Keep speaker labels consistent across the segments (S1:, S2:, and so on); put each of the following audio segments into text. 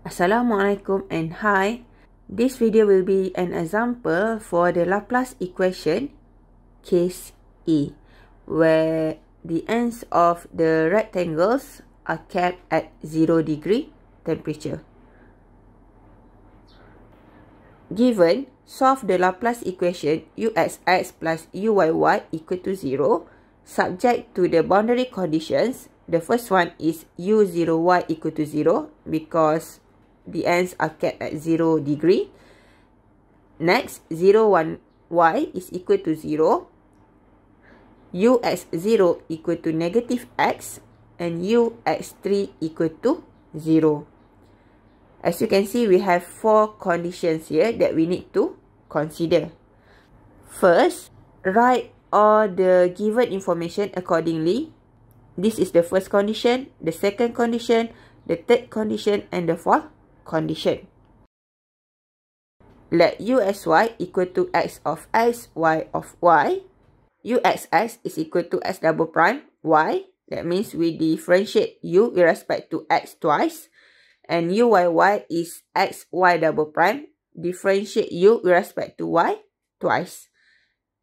S1: Assalamualaikum and hi. This video will be an example for the Laplace equation case E where the ends of the rectangles are kept at 0 degree temperature. Given, solve the Laplace equation uxx plus uyy equal to 0 subject to the boundary conditions. The first one is u0y equal to 0 because the ends are kept at 0 degree. Next, 0, 1, y is equal to 0. ux 0 equal to negative x. And ux 3 equal to 0. As you can see, we have four conditions here that we need to consider. First, write all the given information accordingly. This is the first condition, the second condition, the third condition, and the fourth condition. Let u as y equal to x of x, y of y. u x x is equal to x double prime y. That means we differentiate u with respect to x twice. And u y y is x y double prime. Differentiate u with respect to y twice.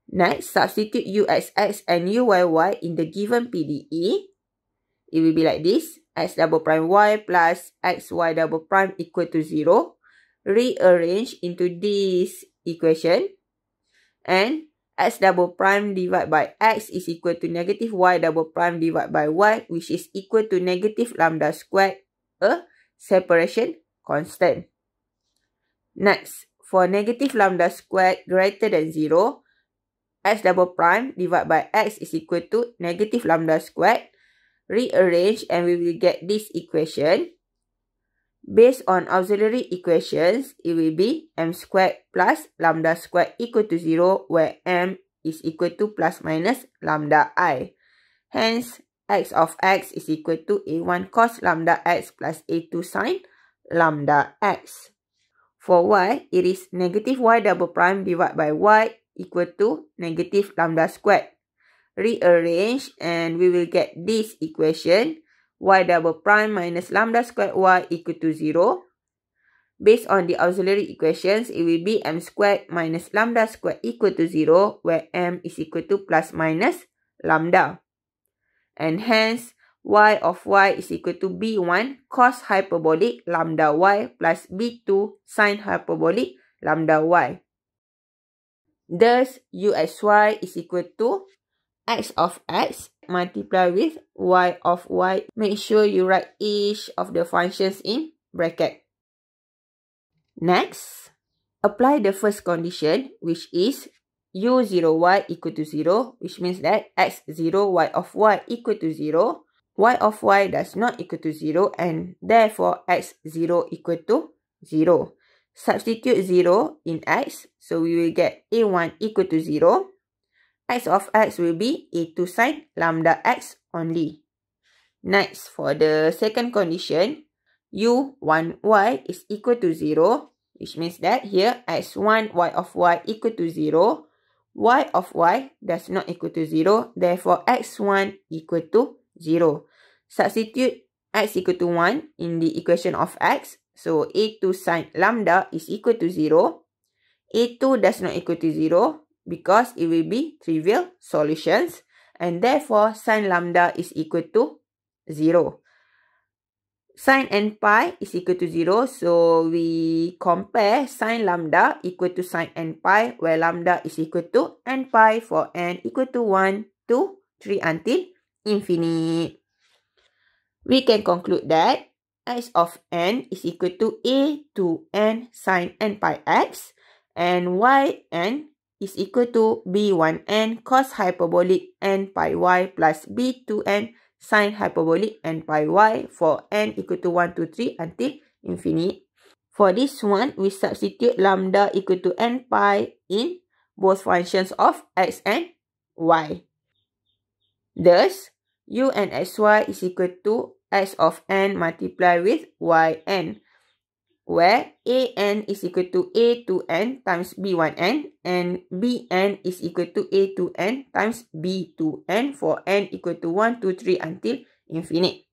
S1: Next, substitute u x x and u y y in the given PDE. It will be like this x double prime y plus x y double prime equal to 0. Rearrange into this equation. And x double prime divided by x is equal to negative y double prime divided by y which is equal to negative lambda squared a separation constant. Next, for negative lambda squared greater than 0, x double prime divided by x is equal to negative lambda squared rearrange and we will get this equation. Based on auxiliary equations, it will be m squared plus lambda squared equal to 0 where m is equal to plus minus lambda i. Hence, x of x is equal to a1 cos lambda x plus a2 sine lambda x. For y, it is negative y double prime divided by y equal to negative lambda squared. rearrange and we will get this equation y double prime minus lambda squared y equal to 0. Based on the auxiliary equations, it will be m squared minus lambda squared equal to 0 where m is equal to plus minus lambda. And hence, y of y is equal to b1 cos hyperbolic lambda y plus b2 sine hyperbolic lambda y. Thus, uxy is equal to x of x multiply with y of y. Make sure you write each of the functions in bracket. Next, apply the first condition which is u0y equal to 0 which means that x0 y of y equal to 0 y of y does not equal to 0 and therefore x0 equal to 0. Substitute 0 in x so we will get a1 equal to 0 x of x will be a2 sine lambda x only. Next, for the second condition, u1y is equal to 0, which means that here x1 y of y equal to 0, y of y does not equal to 0, therefore x1 equal to 0. Substitute x equal to 1 in the equation of x, so a2 sine lambda is equal to 0, a2 does not equal to 0, because it will be trivial solutions and therefore sine lambda is equal to 0. Sine n pi is equal to 0 so we compare sine lambda equal to sine n pi where lambda is equal to n pi for n equal to 1, 2, 3 until infinite. We can conclude that x of n is equal to a to n sine n pi x and y n is equal to b1n cos hyperbolic n pi y plus b2n sin hyperbolic n pi y for n equal to 1, 2, 3 until infinite. For this one, we substitute lambda equal to n pi in both functions of x and y. Thus, u and xy is equal to x of n multiplied with yn where AN is equal to A2N times B1N and BN is equal to A2N times B2N for N equal to 1, 2, 3 until infinite.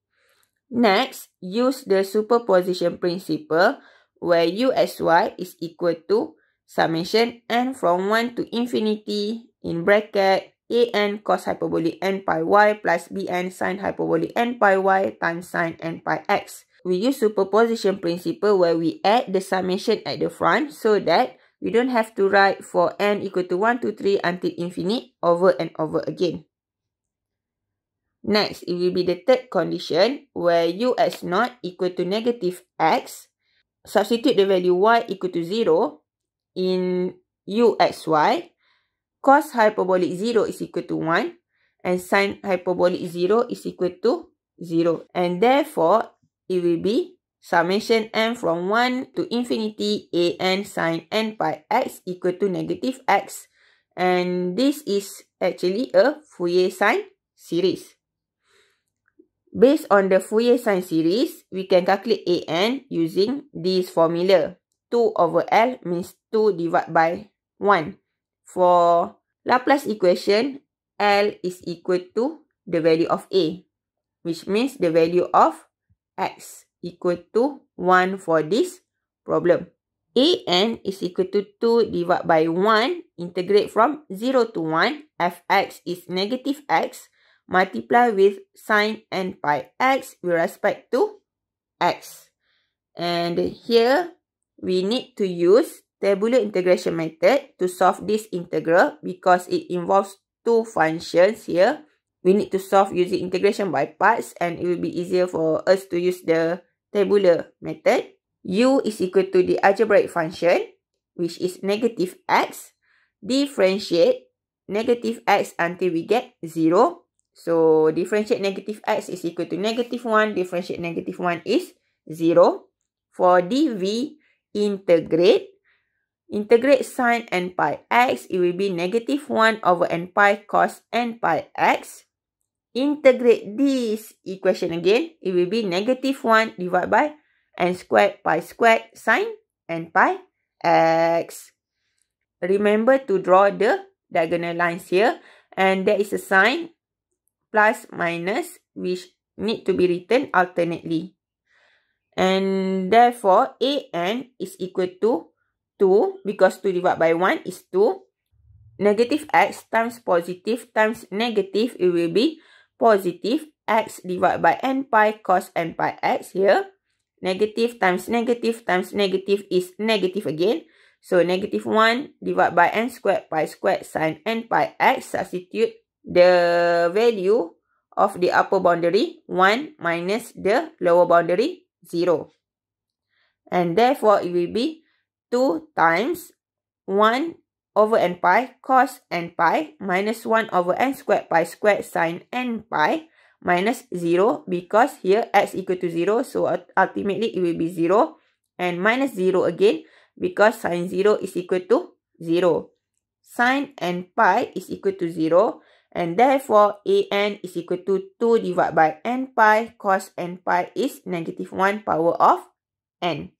S1: Next, use the superposition principle where USY is equal to summation N from 1 to infinity in bracket AN cos hyperbolic N pi Y plus BN sin hyperbolic N pi Y times sin N pi X. we use superposition principle where we add the summation at the front so that we don't have to write for n equal to 1, 2, 3 until infinite over and over again. Next, it will be the third condition where u x naught equal to negative x. Substitute the value y equal to 0 in u x y. Cos hyperbolic 0 is equal to 1 and sine hyperbolic 0 is equal to 0. And therefore, it will be summation n from 1 to infinity a n sine n pi x equal to negative x. And this is actually a Fourier sine series. Based on the Fourier sine series, we can calculate a n using this formula. 2 over L means 2 divided by 1. For Laplace equation, L is equal to the value of A, which means the value of x equal to 1 for this problem. An is equal to 2 divided by 1 integrate from 0 to 1 fx is negative x multiply with sine n pi x with respect to x. And here we need to use tabular integration method to solve this integral because it involves two functions here we need to solve using integration by parts and it will be easier for us to use the tabular method. U is equal to the algebraic function, which is negative x. Differentiate negative x until we get 0. So, differentiate negative x is equal to negative 1. Differentiate negative 1 is 0. For dv, integrate. Integrate sine n pi x, it will be negative 1 over n pi cos n pi x integrate this equation again, it will be negative 1 divided by n squared pi squared sine n pi x. Remember to draw the diagonal lines here. And there is a sign plus minus which need to be written alternately. And therefore, a n is equal to 2 because 2 divided by 1 is 2. Negative x times positive times negative, it will be negative positive x divided by n pi cos n pi x here. Ya. Negative times negative times negative is negative again. So negative 1 divided by n squared pi squared sine n pi x substitute the value of the upper boundary 1 minus the lower boundary 0. And therefore it will be 2 times 1 over n pi cos n pi minus 1 over n squared pi squared sine n pi minus 0 because here x equal to 0 so ultimately it will be 0 and minus 0 again because sine 0 is equal to 0. Sine n pi is equal to 0 and therefore an is equal to 2 divided by n pi cos n pi is negative 1 power of n.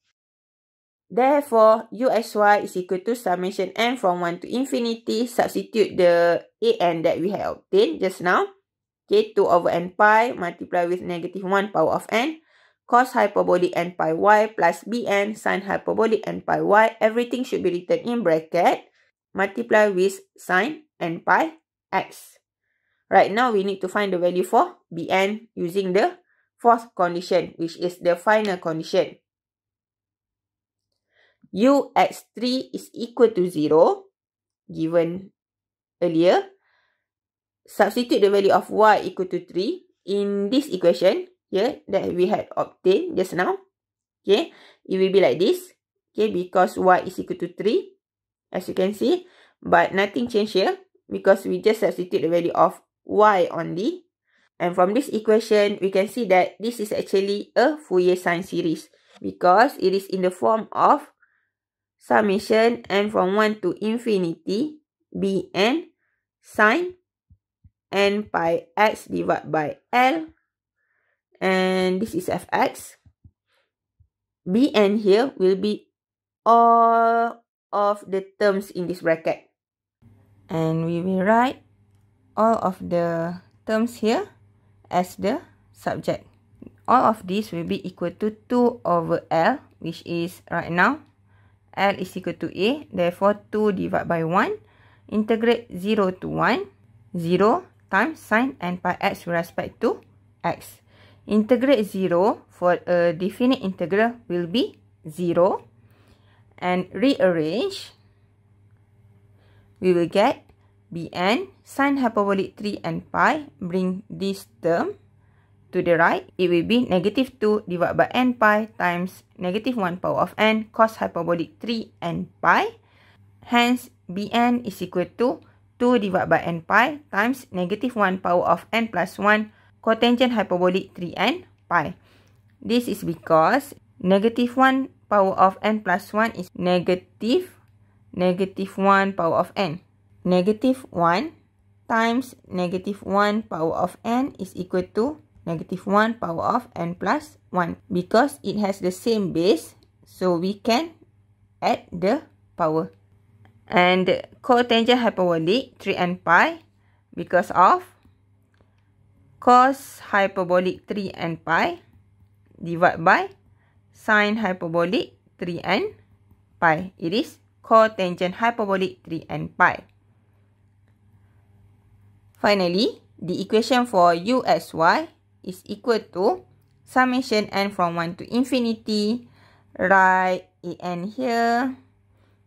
S1: Therefore, Uxy is equal to summation n from 1 to infinity. Substitute the An that we have obtained just now. K2 over n pi multiplied with negative 1 power of n. Cos hyperbolic n pi y plus Bn sin hyperbolic n pi y. Everything should be written in bracket. Multiply with sin n pi x. Right now, we need to find the value for Bn using the fourth condition, which is the final condition ux3 is equal to 0 given earlier. Substitute the value of y equal to 3 in this equation yeah, that we had obtained just now. Okay, it will be like this. Okay, because y is equal to 3 as you can see. But nothing changed here because we just substitute the value of y only. And from this equation, we can see that this is actually a Fourier sine series because it is in the form of summation n from 1 to infinity bn sine n pi x divided by l and this is fx bn here will be all of the terms in this bracket and we will write all of the terms here as the subject all of these will be equal to 2 over l which is right now 2 L is equal to A. Therefore, 2 divided by 1. Integrate 0 to 1. 0 times sine n pi x with respect to x. Integrate 0 for a definite integral will be 0. And rearrange. We will get Bn sine hyperbolic 3 n pi. Bring this term. To the right, it will be negative 2 divided by n pi times negative 1 power of n cos hyperbolic 3n pi. Hence, bn is equal to 2 divided by n pi times negative 1 power of n plus 1 cotangent hyperbolic 3n pi. This is because negative 1 power of n plus 1 is negative negative 1 power of n. Negative 1 times negative 1 power of n is equal to negative 1 power of n plus 1 because it has the same base so we can add the power and cotangent hyperbolic 3n pi because of cos hyperbolic 3n pi divided by sin hyperbolic 3n pi it is cotangent hyperbolic 3n pi finally the equation for u x y is equal to summation n from 1 to infinity. Write an here.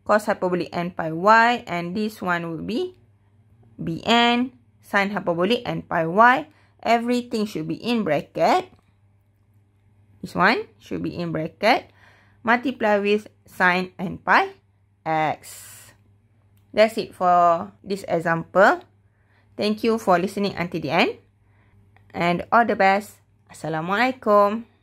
S1: Cos hyperbolic n pi y. And this one will be bn sine hyperbolic n pi y. Everything should be in bracket. This one should be in bracket. Multiply with sine n pi x. That's it for this example. Thank you for listening until the end and all the best. Assalamualaikum.